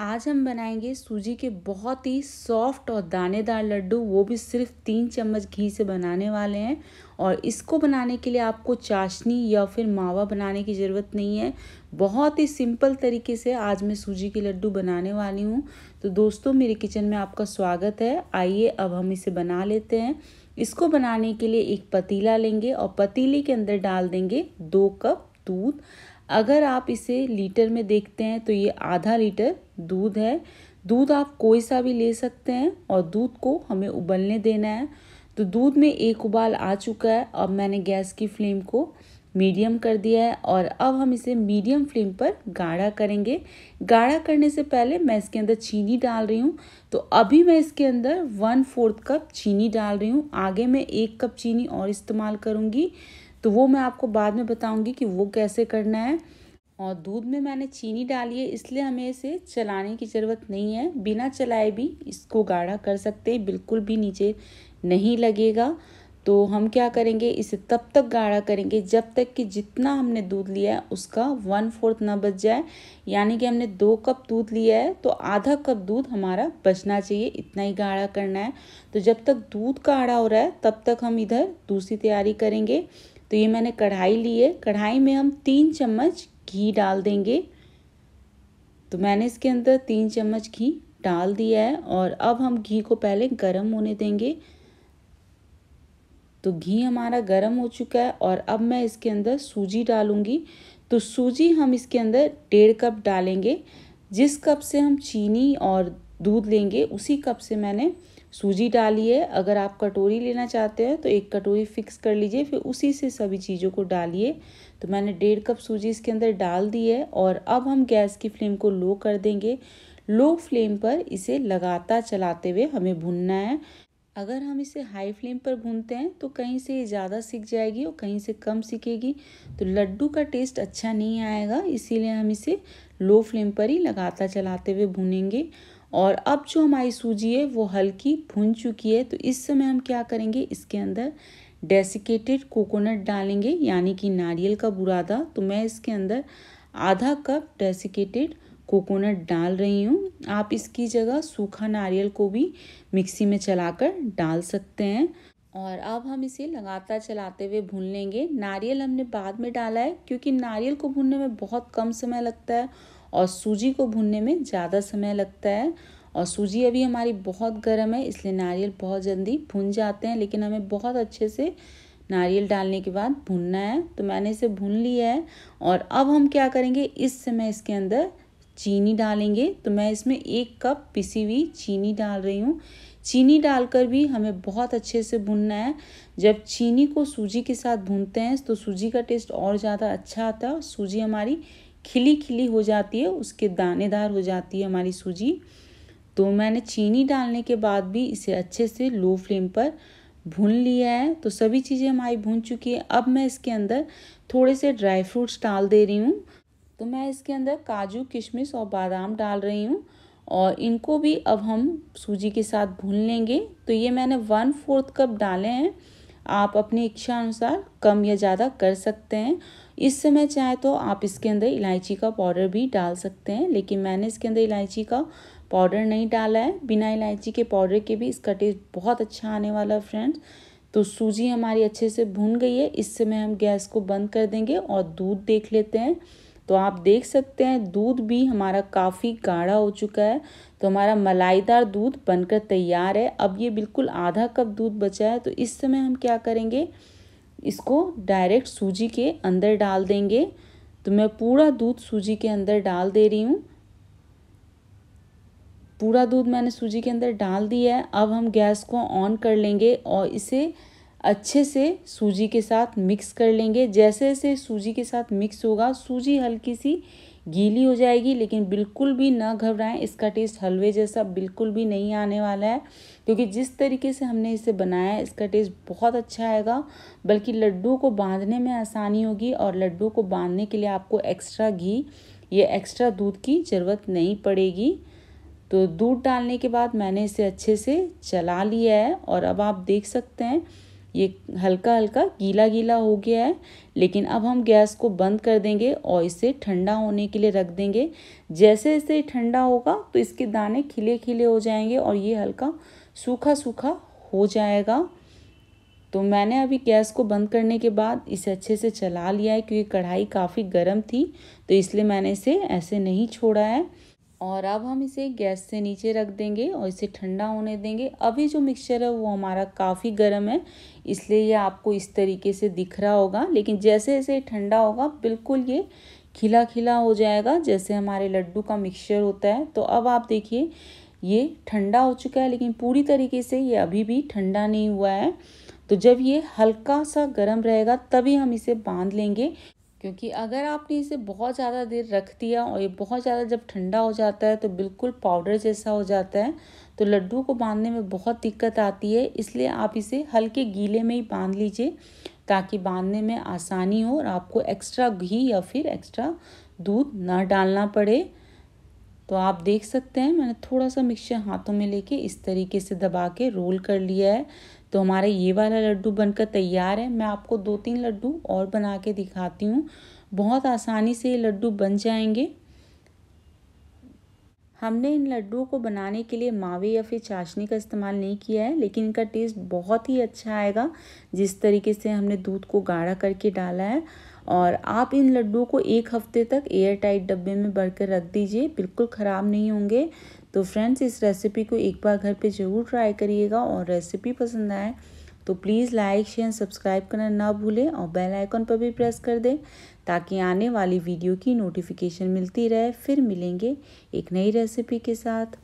आज हम बनाएंगे सूजी के बहुत ही सॉफ्ट और दानेदार लड्डू वो भी सिर्फ तीन चम्मच घी से बनाने वाले हैं और इसको बनाने के लिए आपको चाशनी या फिर मावा बनाने की ज़रूरत नहीं है बहुत ही सिंपल तरीके से आज मैं सूजी के लड्डू बनाने वाली हूँ तो दोस्तों मेरे किचन में आपका स्वागत है आइए अब हम इसे बना लेते हैं इसको बनाने के लिए एक पतीला लेंगे और पतीले के अंदर डाल देंगे दो कप दूध अगर आप इसे लीटर में देखते हैं तो ये आधा लीटर दूध है दूध आप कोई सा भी ले सकते हैं और दूध को हमें उबलने देना है तो दूध में एक उबाल आ चुका है अब मैंने गैस की फ्लेम को मीडियम कर दिया है और अब हम इसे मीडियम फ्लेम पर गाढ़ा करेंगे गाढ़ा करने से पहले मैं इसके अंदर चीनी डाल रही हूँ तो अभी मैं इसके अंदर वन फोर्थ कप चीनी डाल रही हूँ आगे मैं एक कप चीनी और इस्तेमाल करूँगी तो वो मैं आपको बाद में बताऊँगी कि वो कैसे करना है और दूध में मैंने चीनी डाली है इसलिए हमें इसे चलाने की ज़रूरत नहीं है बिना चलाए भी इसको गाढ़ा कर सकते हैं बिल्कुल भी नीचे नहीं लगेगा तो हम क्या करेंगे इसे तब तक गाढ़ा करेंगे जब तक कि जितना हमने दूध लिया है उसका वन फोर्थ ना बच जाए यानी कि हमने दो कप दूध लिया है तो आधा कप दूध हमारा बचना चाहिए इतना ही गाढ़ा करना है तो जब तक दूध गाढ़ा हो रहा है तब तक हम इधर दूसरी तैयारी करेंगे तो ये मैंने कढ़ाई ली है कढ़ाई में हम तीन चम्मच घी डाल देंगे तो मैंने इसके अंदर तीन चम्मच घी डाल दिया है और अब हम घी को पहले गर्म होने देंगे तो घी हमारा गर्म हो चुका है और अब मैं इसके अंदर सूजी डालूंगी तो सूजी हम इसके अंदर डेढ़ कप डालेंगे जिस कप से हम चीनी और दूध लेंगे उसी कप से मैंने सूजी डालिए अगर आप कटोरी लेना चाहते हैं तो एक कटोरी फिक्स कर लीजिए फिर उसी से सभी चीज़ों को डालिए तो मैंने डेढ़ कप सूजी इसके अंदर डाल दी है और अब हम गैस की फ्लेम को लो कर देंगे लो फ्लेम पर इसे लगातार चलाते हुए हमें भूनना है अगर हम इसे हाई फ्लेम पर भूनते हैं तो कहीं से ये ज़्यादा सीख जाएगी और कहीं से कम सीखेगी तो लड्डू का टेस्ट अच्छा नहीं आएगा इसीलिए हम इसे लो फ्लेम पर ही लगातार चलाते हुए भूनेंगे और अब जो हमारी सूजी है वो हल्की भुन चुकी है तो इस समय हम क्या करेंगे इसके अंदर डेसिकेटेड कोकोनट डालेंगे यानी कि नारियल का बुरादा तो मैं इसके अंदर आधा कप डेसिकेटेड कोकोनट डाल रही हूँ आप इसकी जगह सूखा नारियल को भी मिक्सी में चलाकर डाल सकते हैं और अब हम इसे लगातार चलाते हुए भून लेंगे नारियल हमने बाद में डाला है क्योंकि नारियल को भूनने में बहुत कम समय लगता है और सूजी को भूनने में ज़्यादा समय लगता है और सूजी अभी हमारी बहुत गर्म है इसलिए नारियल बहुत जल्दी भुन जाते हैं लेकिन हमें बहुत अच्छे से नारियल डालने के बाद भूनना है तो मैंने इसे भून लिया है और अब हम क्या करेंगे इस समय इसके अंदर चीनी डालेंगे तो मैं इसमें एक कप पिसी हुई चीनी डाल रही हूँ चीनी डालकर भी हमें बहुत अच्छे से भुनना है जब चीनी को सूजी के साथ भूनते हैं तो सूजी का टेस्ट और ज़्यादा अच्छा आता है सूजी हमारी खिली खिली हो जाती है उसके दानेदार हो जाती है हमारी सूजी तो मैंने चीनी डालने के बाद भी इसे अच्छे से लो फ्लेम पर भून लिया है तो सभी चीज़ें हमारी भून चुकी है अब मैं इसके अंदर थोड़े से ड्राई फ्रूट्स डाल दे रही हूँ तो मैं इसके अंदर काजू किशमिश और बादाम डाल रही हूँ और इनको भी अब हम सूजी के साथ भून लेंगे तो ये मैंने वन फोर्थ कप डाले हैं आप अपनी इच्छा अनुसार कम या ज़्यादा कर सकते हैं इस समय चाहे तो आप इसके अंदर इलायची का पाउडर भी डाल सकते हैं लेकिन मैंने इसके अंदर इलायची का पाउडर नहीं डाला है बिना इलायची के पाउडर के भी इसका टेस्ट बहुत अच्छा आने वाला है फ्रेंड्स तो सूजी हमारी अच्छे से भून गई है इस समय हम गैस को बंद कर देंगे और दूध देख लेते हैं तो आप देख सकते हैं दूध भी हमारा काफ़ी गाढ़ा हो चुका है तो हमारा मलाईदार दूध बनकर तैयार है अब ये बिल्कुल आधा कप दूध बचा है तो इस समय हम क्या करेंगे इसको डायरेक्ट सूजी के अंदर डाल देंगे तो मैं पूरा दूध सूजी के अंदर डाल दे रही हूँ पूरा दूध मैंने सूजी के अंदर डाल दिया है अब हम गैस को ऑन कर लेंगे और इसे अच्छे से सूजी के साथ मिक्स कर लेंगे जैसे जैसे सूजी के साथ मिक्स होगा सूजी हल्की सी गीली हो जाएगी लेकिन बिल्कुल भी ना घबराएं इसका टेस्ट हलवे जैसा बिल्कुल भी नहीं आने वाला है क्योंकि जिस तरीके से हमने इसे बनाया है इसका टेस्ट बहुत अच्छा आएगा बल्कि लड्डू को बांधने में आसानी होगी और लड्डू को बांधने के लिए आपको एक्स्ट्रा घी या एक्स्ट्रा दूध की ज़रूरत नहीं पड़ेगी तो दूध डालने के बाद मैंने इसे अच्छे से चला लिया है और अब आप देख सकते हैं ये हल्का हल्का गीला गीला हो गया है लेकिन अब हम गैस को बंद कर देंगे और इसे ठंडा होने के लिए रख देंगे जैसे जैसे ठंडा होगा तो इसके दाने खिले खिले हो जाएंगे और ये हल्का सूखा सूखा हो जाएगा तो मैंने अभी गैस को बंद करने के बाद इसे अच्छे से चला लिया है क्योंकि कढ़ाई काफ़ी गर्म थी तो इसलिए मैंने इसे ऐसे नहीं छोड़ा है और अब हम इसे गैस से नीचे रख देंगे और इसे ठंडा होने देंगे अभी जो मिक्सचर है वो हमारा काफ़ी गर्म है इसलिए ये आपको इस तरीके से दिख रहा होगा लेकिन जैसे जैसे ठंडा होगा बिल्कुल ये खिला खिला हो जाएगा जैसे हमारे लड्डू का मिक्सचर होता है तो अब आप देखिए ये ठंडा हो चुका है लेकिन पूरी तरीके से ये अभी भी ठंडा नहीं हुआ है तो जब ये हल्का सा गर्म रहेगा तभी हम इसे बांध लेंगे क्योंकि अगर आपने इसे बहुत ज़्यादा देर रख दिया और ये बहुत ज़्यादा जब ठंडा हो जाता है तो बिल्कुल पाउडर जैसा हो जाता है तो लड्डू को बांधने में बहुत दिक्कत आती है इसलिए आप इसे हल्के गीले में ही बांध लीजिए ताकि बांधने में आसानी हो और आपको एक्स्ट्रा घी या फिर एक्स्ट्रा दूध ना डालना पड़े तो आप देख सकते हैं मैंने थोड़ा सा मिक्सचर हाथों में लेके इस तरीके से दबा के रोल कर लिया है तो हमारा ये वाला लड्डू बनकर तैयार है मैं आपको दो तीन लड्डू और बना के दिखाती हूँ बहुत आसानी से ये लड्डू बन जाएंगे हमने इन लड्डुओं को बनाने के लिए मावे या फिर चाशनी का इस्तेमाल नहीं किया है लेकिन इनका टेस्ट बहुत ही अच्छा आएगा जिस तरीके से हमने दूध को गाढ़ा करके डाला है और आप इन लड्डुओं को एक हफ्ते तक एयर टाइट डब्बे में भर कर रख दीजिए बिल्कुल ख़राब नहीं होंगे तो फ्रेंड्स इस रेसिपी को एक बार घर पे ज़रूर ट्राई करिएगा और रेसिपी पसंद आए तो प्लीज़ लाइक शेयर सब्सक्राइब करना ना भूलें और बेल आइकन पर भी प्रेस कर दें ताकि आने वाली वीडियो की नोटिफिकेशन मिलती रहे फिर मिलेंगे एक नई रेसिपी के साथ